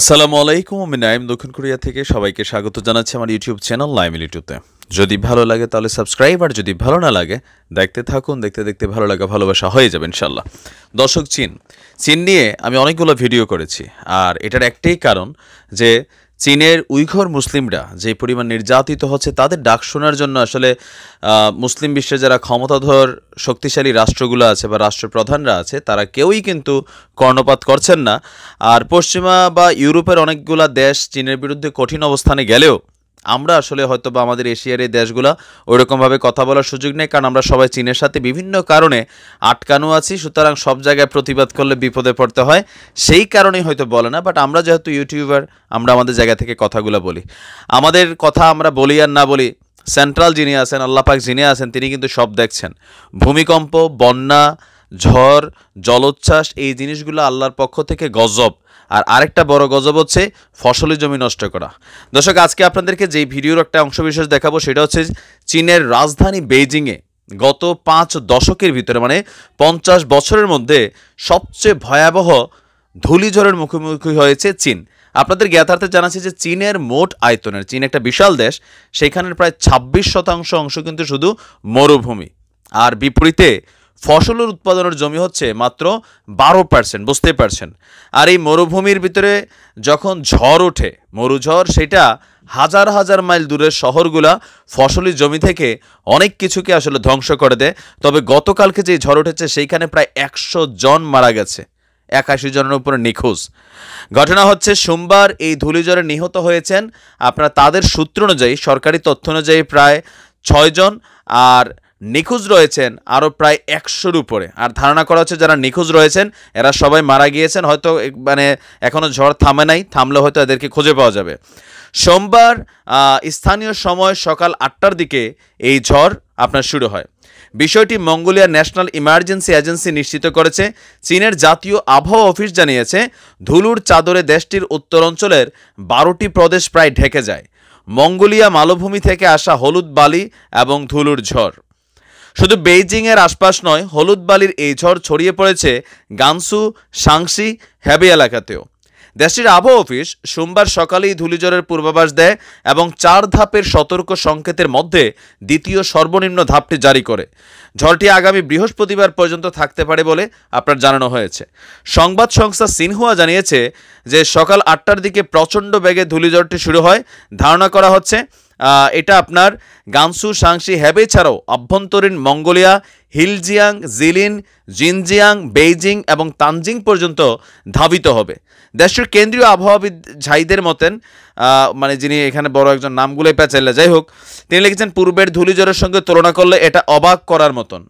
আসসালামু আলাইকুম আমি নাইম দক্ষিণ কোরিয়া থেকে সবাইকে স্বাগত জানাচ্ছি আমার ইউটিউব চ্যানেল ইউটিউবে যদি ভালো লাগে তাহলে সাবস্ক্রাইব আর যদি ভালো না লাগে দেখতে থাকুন দেখতে দেখতে ভালো লাগা ভালোবাসা হয়ে যাবে ইনশাল্লাহ দর্শক চীন চীন নিয়ে আমি অনেকগুলো ভিডিও করেছি আর এটার একটাই কারণ যে চীনের উইঘর মুসলিমরা যে পরিমাণ নির্যাতিত হচ্ছে তাদের ডাক শোনার জন্য আসলে মুসলিম বিশ্বে যারা ক্ষমতাধর শক্তিশালী রাষ্ট্রগুলো আছে বা রাষ্ট্রপ্রধানরা আছে তারা কেউই কিন্তু কর্ণপাত করছেন না আর পশ্চিমা বা ইউরোপের অনেকগুলা দেশ চীনের বিরুদ্ধে কঠিন অবস্থানে গেলেও আমরা আসলে হয়তো বা আমাদের এশিয়ার এই দেশগুলো ওইরকমভাবে কথা বলার সুযোগ নেই কারণ আমরা সবাই চীনের সাথে বিভিন্ন কারণে আটকানো আছি সুতরাং সব জায়গায় প্রতিবাদ করলে বিপদে পড়তে হয় সেই কারণেই হয়তো বলে না বাট আমরা যেহেতু ইউটিউবার আমরা আমাদের জায়গা থেকে কথাগুলো বলি আমাদের কথা আমরা বলি আর না বলি সেন্ট্রাল যিনি আছেন আল্লাপাক যিনি আছেন তিনি কিন্তু সব দেখছেন ভূমিকম্প বন্যা ঝড় জলোচ্ছ্বাস এই জিনিসগুলো আল্লাহর পক্ষ থেকে গজব আর আরেকটা বড় গজব হচ্ছে ফসলের জমি নষ্ট করা দর্শক আজকে আপনাদেরকে যেই ভিডিওর একটা অংশবিশেষ দেখাবো সেটা হচ্ছে চীনের রাজধানী বেইজিংয়ে গত পাঁচ দশকের ভিতরে মানে পঞ্চাশ বছরের মধ্যে সবচেয়ে ভয়াবহ ধূলিঝড়ের মুখোমুখি হয়েছে চীন আপনাদের জ্ঞাতার্থে জানাচ্ছি যে চীনের মোট আয়তনের চীন একটা বিশাল দেশ সেখানের প্রায় ছাব্বিশ শতাংশ অংশ কিন্তু শুধু মরুভূমি আর বিপরীতে ফসলের উৎপাদনের জমি হচ্ছে মাত্র বারো পার্সেন্ট বুঝতে পারছেন আর এই মরুভূমির ভিতরে যখন ঝড় ওঠে মরুঝড় সেটা হাজার হাজার মাইল দূরের শহরগুলা ফসলি জমি থেকে অনেক কিছুকে আসলে ধ্বংস করে দেয় তবে গতকালকে যে ঝড় উঠেছে সেইখানে প্রায় একশো জন মারা গেছে একাশি জনের উপরে নিখোঁজ ঘটনা হচ্ছে সোমবার এই ধুলিঝড়ে নিহত হয়েছেন আপনার তাদের সূত্র অনুযায়ী সরকারি তথ্য অনুযায়ী প্রায় ছয়জন আর নিখোঁজ রয়েছেন আরও প্রায় একশোর উপরে আর ধারণা করা হচ্ছে যারা নিখোঁজ রয়েছেন এরা সবাই মারা গিয়েছেন হয়তো মানে এখনও ঝড় থামে নাই থামলে হয়তো এদেরকে খুঁজে পাওয়া যাবে সোমবার স্থানীয় সময় সকাল আটটার দিকে এই ঝড় আপনার শুরু হয় বিষয়টি মঙ্গোলিয়া ন্যাশনাল ইমার্জেন্সি এজেন্সি নিশ্চিত করেছে চীনের জাতীয় আবহাওয়া অফিস জানিয়েছে ধুলুর চাদরে দেশটির উত্তরাঞ্চলের বারোটি প্রদেশ প্রায় ঢেকে যায় মঙ্গোলিয়া মালভূমি থেকে আসা হলুদ বালি এবং ধুলুর ঝড় শুধু বেইজিংয়ের আশপাশ নয় হলুদ বালির এই ঝড় ছড়িয়ে পড়েছে গানসু সাংসি হ্যাবি এলাকাতেও দেশটির আবহাওয়া অফিস সোমবার সকালেই ধুলিঝড়ের পূর্বাভাস দেয় এবং চার ধাপের সতর্ক সংকেতের মধ্যে দ্বিতীয় সর্বনিম্ন ধাপটি জারি করে ঝড়টি আগামী বৃহস্পতিবার পর্যন্ত থাকতে পারে বলে আপনার জানানো হয়েছে সংবাদ সংস্থা সিনহুয়া জানিয়েছে যে সকাল আটটার দিকে প্রচণ্ড বেগে ধুলিঝড়টি শুরু হয় ধারণা করা হচ্ছে এটা আপনার গামসু সাংসি হ্যাবে ছাড়াও অভ্যন্তরীণ Mongolia Heilongjiang Jilin Xinjiang Beijing এবং তানজিং পর্যন্ত ধাবিত হবে দেশের কেন্দ্রীয় আবহাওয়াবিদ ঝাইদের মতেন মানে যিনি এখানে বড় একজন নামগুলোই পেঁচাইলে যাই হোক তিনি লিখেছেন পূর্বের ধূলিঝড়ের সঙ্গে তুলনা করলে এটা অবাক করার মতন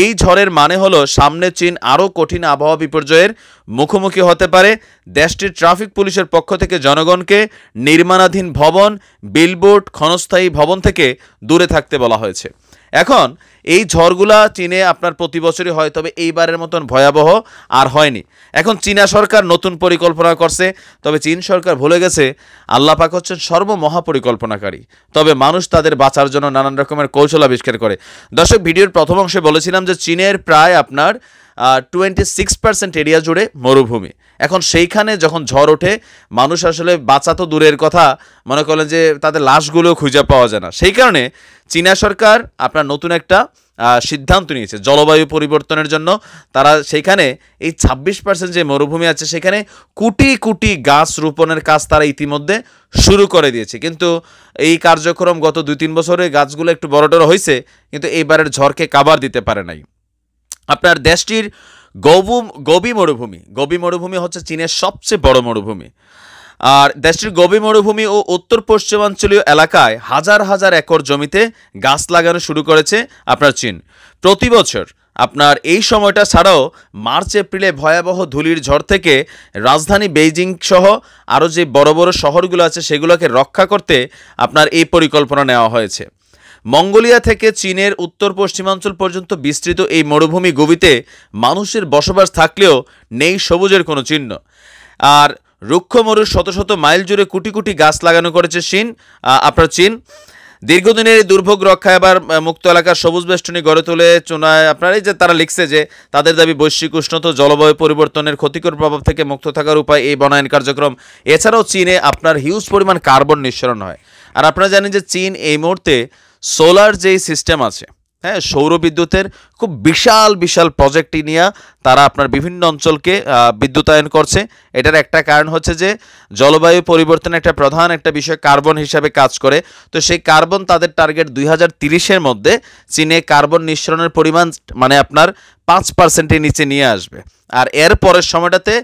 এই ঝড়ের মানে হলো সামনে চীন আরও কঠিন আবহাওয়া বিপর্যয়ের মুখোমুখি হতে পারে দেশটির ট্রাফিক পুলিশের পক্ষ থেকে জনগণকে নির্মাণাধীন ভবন বিলবোর্ড ক্ষণস্থায়ী ভবন থেকে দূরে থাকতে বলা হয়েছে এখন এই ঝড়গুলা চীনে আপনার প্রতি বছরই হয় তবে এইবারের মতন ভয়াবহ আর হয়নি এখন চীনা সরকার নতুন পরিকল্পনা করছে তবে চীন সরকার ভুলে গেছে পাক হচ্ছেন সর্বমহাপরিকল্পনাকারী তবে মানুষ তাদের বাঁচার জন্য নানান রকমের কৌশল আবিষ্কার করে দর্শক ভিডিওর প্রথম অংশে বলেছিলাম যে চীনের প্রায় আপনার টোয়েন্টি সিক্স পার্সেন্ট এরিয়া জুড়ে মরুভূমি এখন সেইখানে যখন ঝড় ওঠে মানুষ আসলে বাঁচা তো দূরের কথা মনে করেন যে তাদের লাশগুলো খুঁজে পাওয়া যায় না সেই কারণে চীনা সরকার আপনার নতুন একটা সিদ্ধান্ত নিয়েছে জলবায়ু পরিবর্তনের জন্য তারা সেইখানে এই ছাব্বিশ পার্সেন্ট যে মরুভূমি আছে সেখানে কোটি কোটি গাছ রোপণের কাজ তারা ইতিমধ্যে শুরু করে দিয়েছে কিন্তু এই কার্যক্রম গত দুই তিন বছরে গাছগুলো একটু বড় টড় হয়েছে কিন্তু এইবারের ঝড়কে কাবার দিতে পারে নাই আপনার দেশটির গবু গবি মরুভূমি গবি মরুভূমি হচ্ছে চীনের সবচেয়ে বড় মরুভূমি আর দেশটির গবি মরুভূমি ও উত্তর পশ্চিমাঞ্চলীয় এলাকায় হাজার হাজার একর জমিতে গাছ লাগানো শুরু করেছে আপনার চীন প্রতি বছর আপনার এই সময়টা ছাড়াও মার্চ এপ্রিলে ভয়াবহ ধুলির ঝড় থেকে রাজধানী বেইজিং সহ আরও যে বড় বড় শহরগুলো আছে সেগুলোকে রক্ষা করতে আপনার এই পরিকল্পনা নেওয়া হয়েছে মঙ্গোলিয়া থেকে চীনের উত্তর পশ্চিমাঞ্চল পর্যন্ত বিস্তৃত এই মরুভূমি গভীতে মানুষের বসবাস থাকলেও নেই সবুজের কোনো চিহ্ন আর রুক্ষ মরুর শত শত মাইল জুড়ে কোটি কোটি গাছ লাগানো করেছে চীন আপনার চীন দীর্ঘদিনের এই দুর্ভোগ রক্ষায় আবার মুক্ত এলাকার সবুজ বেষ্টনী গড়ে তোলে চুনায় আপনার এই যে তারা লিখছে যে তাদের দাবি বৈশ্বিক উষ্ণতা জলবায়ু পরিবর্তনের ক্ষতিকর প্রভাব থেকে মুক্ত থাকার উপায় এই বনায়ন কার্যক্রম এছাড়াও চীনে আপনার হিউজ পরিমাণ কার্বন নিঃসরণ হয় আর আপনারা জানেন যে চীন এই মুহূর্তে সোলার যেই সিস্টেম আছে হ্যাঁ সৌর বিদ্যুতের খুব বিশাল বিশাল প্রজেক্টই নিয়ে তারা আপনার বিভিন্ন অঞ্চলকে বিদ্যুতায়ন করছে এটার একটা কারণ হচ্ছে যে জলবায়ু পরিবর্তন একটা প্রধান একটা বিষয় কার্বন হিসাবে কাজ করে তো সেই কার্বন তাদের টার্গেট দুই হাজার তিরিশের মধ্যে চীনে কার্বন নিঃসরণের পরিমাণ মানে আপনার পাঁচ পার্সেন্টের নিচে নিয়ে আসবে আর এর পরের সময়টাতে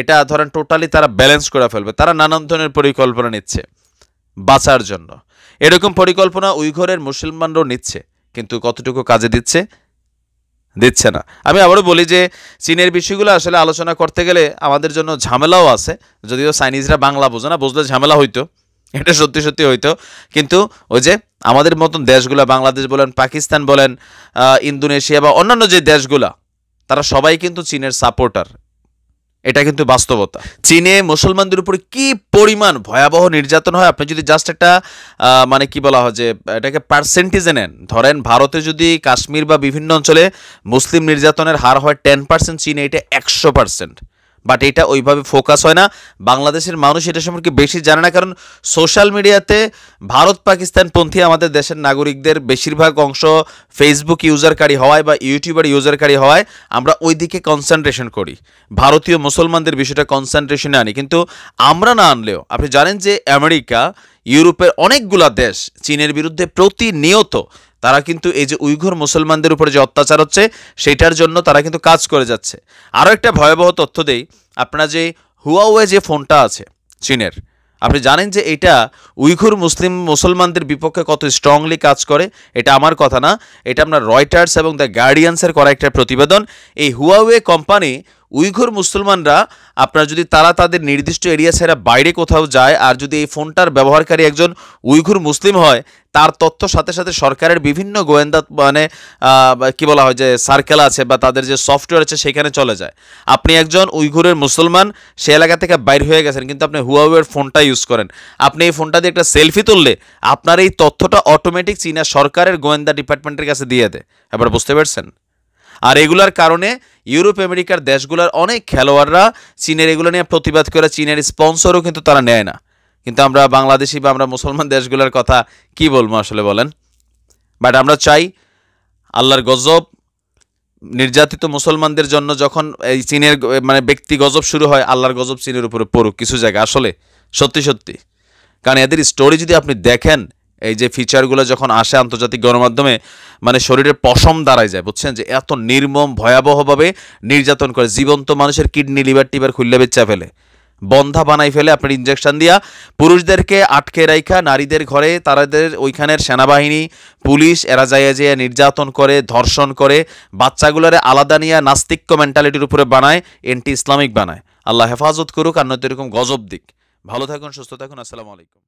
এটা ধরেন টোটালি তারা ব্যালেন্স করে ফেলবে তারা নানান ধরনের পরিকল্পনা নিচ্ছে বাঁচার জন্য এরকম পরিকল্পনা উইঘরের মুসলমানরাও নিচ্ছে কিন্তু কতটুকু কাজে দিচ্ছে দিচ্ছে না আমি আবারও বলি যে চীনের বিষয়গুলো আসলে আলোচনা করতে গেলে আমাদের জন্য ঝামেলাও আছে যদিও চাইনিজরা বাংলা বোঝে না বুঝলে ঝামেলা হইতো এটা সত্যি সত্যি হইতো কিন্তু ওই যে আমাদের মতন দেশগুলো বাংলাদেশ বলেন পাকিস্তান বলেন ইন্দোনেশিয়া বা অন্যান্য যে দেশগুলা তারা সবাই কিন্তু চীনের সাপোর্টার এটা কিন্তু বাস্তবতা চীনে মুসলমানদের উপরে কি পরিমাণ ভয়াবহ নির্যাতন হয় আপনি যদি জাস্ট একটা মানে কি বলা হয় যে এটাকে পার্সেন্টেজে নেন ধরেন ভারতে যদি কাশ্মীর বা বিভিন্ন অঞ্চলে মুসলিম নির্যাতনের হার হয় টেন পার্সেন্ট চীনে এটা একশো পার্সেন্ট বাট এটা ওইভাবে ফোকাস হয় না বাংলাদেশের মানুষ এটা সম্পর্কে বেশি জানে না কারণ সোশ্যাল মিডিয়াতে ভারত পাকিস্তান পন্থী আমাদের দেশের নাগরিকদের বেশিরভাগ অংশ ফেসবুক ইউজারকারী হওয়ায় বা ইউটিউবার ইউজারকারী হওয়ায় আমরা ওই দিকে কনসেন্ট্রেশন করি ভারতীয় মুসলমানদের বিষয়টা কনসেন্ট্রেশনে আনি কিন্তু আমরা না আনলেও আপনি জানেন যে আমেরিকা ইউরোপের অনেকগুলা দেশ চীনের বিরুদ্ধে প্রতিনিয়ত তারা কিন্তু এই যে উইঘুর মুসলমানদের উপরে যে অত্যাচার হচ্ছে সেটার জন্য তারা কিন্তু কাজ করে যাচ্ছে আরও একটা ভয়াবহ তথ্য দেই আপনার যে হুয়াওয়ে যে ফোনটা আছে চীনের আপনি জানেন যে এটা উইঘুর মুসলিম মুসলমানদের বিপক্ষে কত স্ট্রংলি কাজ করে এটা আমার কথা না এটা আপনার রয়টার্স এবং দ্য গার্ডিয়ান্সের করা একটা প্রতিবেদন এই হুয়াওয়ে কোম্পানি উইঘুর মুসলমানরা আপনার যদি তারা তাদের নির্দিষ্ট এরিয়া ছাড়া বাইরে কোথাও যায় আর যদি এই ফোনটার ব্যবহারকারী একজন উইঘুর মুসলিম হয় তার তথ্য সাথে সাথে সরকারের বিভিন্ন গোয়েন্দা মানে কি বলা হয় যে সার্কেল আছে বা তাদের যে সফটওয়্যার আছে সেখানে চলে যায় আপনি একজন উইঘুরের মুসলমান সে এলাকা থেকে বাইর হয়ে গেছেন কিন্তু আপনি হুয়াওয়ের ফোনটা ইউজ করেন আপনি এই ফোনটা দিয়ে একটা সেলফি তুললে আপনার এই তথ্যটা অটোমেটিক চীনা সরকারের গোয়েন্দা ডিপার্টমেন্টের কাছে দিয়ে দেয় এবার বুঝতে পারছেন আর এগুলার কারণে ইউরোপ আমেরিকার দেশগুলোর অনেক খেলোয়াড়রা চীনের এগুলো নিয়ে প্রতিবাদ করে চীনের স্পন্সরও কিন্তু তারা নেয় না কিন্তু আমরা বাংলাদেশি বা আমরা মুসলমান দেশগুলোর কথা কি বলবো আসলে বলেন বাট আমরা চাই আল্লাহর গজব নির্যাতিত মুসলমানদের জন্য যখন এই চীনের মানে ব্যক্তি গজব শুরু হয় আল্লাহর গজব চীনের উপরে পড়ুক কিছু জায়গা আসলে সত্যি সত্যি কারণ এদের স্টোরি যদি আপনি দেখেন এই যে ফিচারগুলো যখন আসে আন্তর্জাতিক গণমাধ্যমে মানে শরীরের পশম দাঁড়ায় যায় বুঝছেন যে এত নির্মম ভয়াবহভাবে নির্যাতন করে জীবন্ত মানুষের কিডনি লিভার টিভার খুললে বেচা ফেলে বন্ধা বানাই ফেলে আপনার ইঞ্জেকশন দিয়া পুরুষদেরকে আটকে রাইখা নারীদের ঘরে তারাদের ওইখানের সেনাবাহিনী পুলিশ এরা যাইয়া যাইয়া নির্যাতন করে ধর্ষণ করে বাচ্চাগুলোরে আলাদা নিয়ে নাস্তিক্য মেন্টালিটির উপরে বানায় এন্টি ইসলামিক বানায় আল্লাহ হেফাজত করুক আর নয়তো এরকম গজব দিক ভালো থাকুন সুস্থ থাকুন আসসালামু আলাইকুম